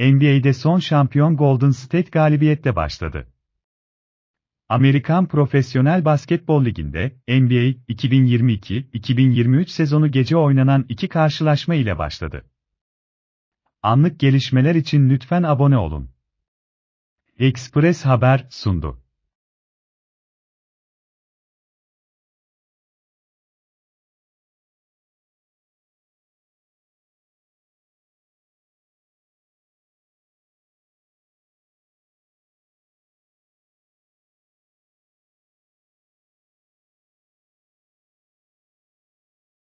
NBA'de son şampiyon Golden State galibiyetle başladı. Amerikan Profesyonel Basketbol Ligi'nde NBA 2022-2023 sezonu gece oynanan iki karşılaşma ile başladı. Anlık gelişmeler için lütfen abone olun. Express Haber sundu.